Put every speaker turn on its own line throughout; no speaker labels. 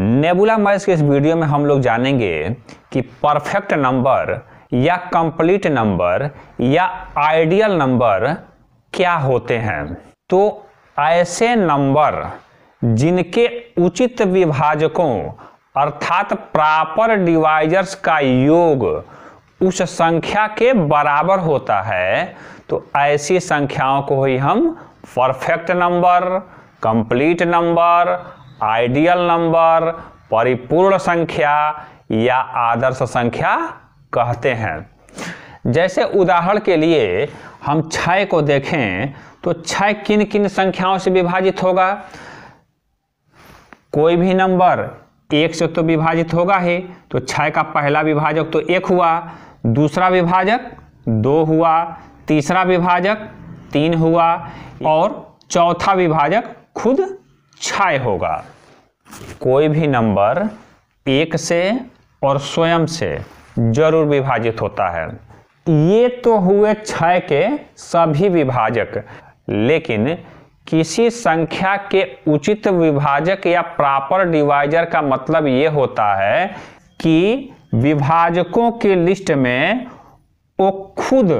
nebula मर्ज के इस video में हम लोग जानेंगे कि परफेक्ट नंबर या कंप्लीट नंबर या आइडियल नंबर क्या होते हैं तो ऐसे नंबर जिनके उचित विभाजकों अर्थात प्रॉपर डिवाइजर्स का योग उस संख्या के बराबर होता है तो ऐसी संख्याओं को ही हम perfect number complete number ideal number परिपूर्ण संख्या या आदर्श संख्या कहते हैं जैसे उदाहरण के लिए हम छय को देखें तो छय किन किन संख्याओं से विभाजित होगा कोई भी नंबर एक से तो विभाजित होगा ही तो छय का पहला विभाजक तो एक हुआ दूसरा विभाजक दो हुआ तीसरा विभाजक तीन हुआ और चौथा विभाजक खुद छय होगा कोई भी नंबर एक से और स्वयं से जरूर विभाजित होता है ये तो हुए छय के सभी विभाजक लेकिन किसी संख्या के उचित विभाजक या प्रॉपर डिवाइजर का मतलब ये होता है कि विभाजकों की लिस्ट में वो खुद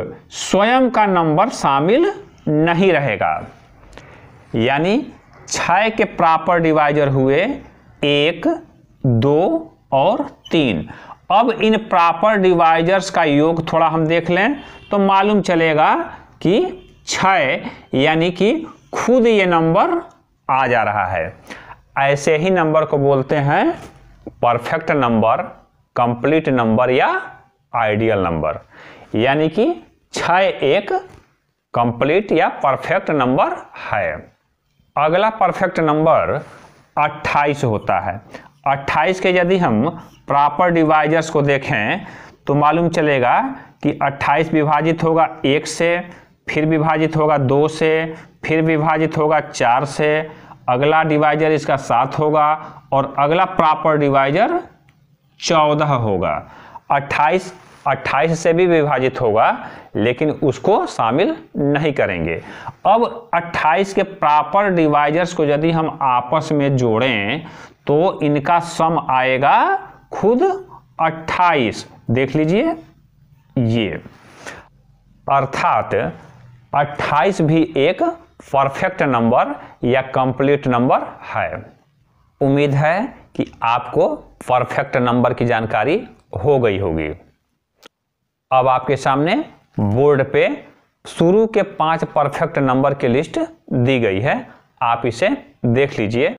स्वयं का नंबर शामिल नहीं रहेगा यानी छः के प्रॉपर डिवाइजर हुए एक दो और तीन अब इन प्रॉपर डिवाइजर्स का योग थोड़ा हम देख लें तो मालूम चलेगा कि छः यानी कि खुद ये नंबर आ जा रहा है ऐसे ही नंबर को बोलते हैं परफेक्ट नंबर कंप्लीट नंबर या आइडियल नंबर यानी कि छः एक कंप्लीट या परफेक्ट नंबर है अगला परफेक्ट नंबर 28 होता है 28 के यदि हम प्रॉपर डिवाइजर्स को देखें तो मालूम चलेगा कि 28 विभाजित होगा एक से फिर विभाजित होगा दो से फिर विभाजित होगा चार से अगला डिवाइजर इसका सात होगा और अगला प्रॉपर डिवाइजर चौदह होगा अट्ठाईस 28 से भी विभाजित होगा लेकिन उसको शामिल नहीं करेंगे अब 28 के प्रॉपर डिवाइजर्स को यदि हम आपस में जोड़ें तो इनका सम आएगा खुद 28 देख लीजिए ये अर्थात 28 भी एक परफेक्ट नंबर या कंप्लीट नंबर है उम्मीद है कि आपको परफेक्ट नंबर की जानकारी हो गई होगी अब आपके सामने बोर्ड पे शुरू के पांच परफेक्ट नंबर की लिस्ट दी गई है आप इसे देख लीजिए